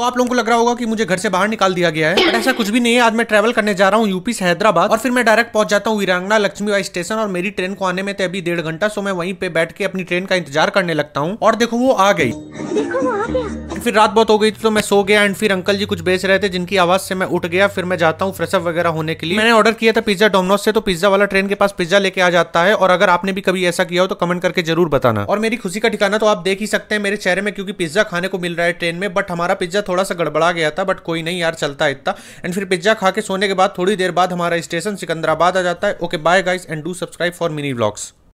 तो आप लोगों को लग रहा होगा कि मुझे घर से बाहर निकाल दिया गया है बट ऐसा कुछ भी नहीं है आज मैं ट्रेवल करने जा रहा हूँ यूपी से हैदराबाद और फिर मैं डायरेक्ट पहुंच जाता हूँ वीरांगना लक्ष्मीबाई स्टेशन और मेरी ट्रेन को आने में थे तो अभी डेढ़ घंटा सो मैं वहीं पे बैठ के अपनी ट्रेन का इंतजार करने लगता हूँ और देखो वो आ गई देखो वो आ गया फिर रात बहुत हो गई थी तो मैं सो गया एंड फिर अंकल जी कुछ बेच रहे थे जिनकी आवाज़ से मैं उठ गया फिर मैं जाता हूँ फ्रेशअप वगैरह होने के लिए मैंने ऑर्डर किया था पिज्जा डोमिनोज से तो पिज्जा वाला ट्रेन के पास पिज्जा लेके आ जाता है और अगर आपने भी कभी ऐसा किया हो तो कमेंट करके जरूर बताना और मेरी खुशी का ठिकाना तो आप देख ही सकते हैं मेरे चेहरे में क्योंकि पिज्जा खाने को मिल रहा है ट्रेन में बट हमारा पिज्जा थोड़ा सा गड़बड़ा गया था बट कोई नहीं यार चलता इतना एंड फिर पिज्जा खा के सोने के बाद थोड़ी देर बाद हमारा स्टेशन सिकंदराबाद आ जाता है okay bye guys and do subscribe for mini blogs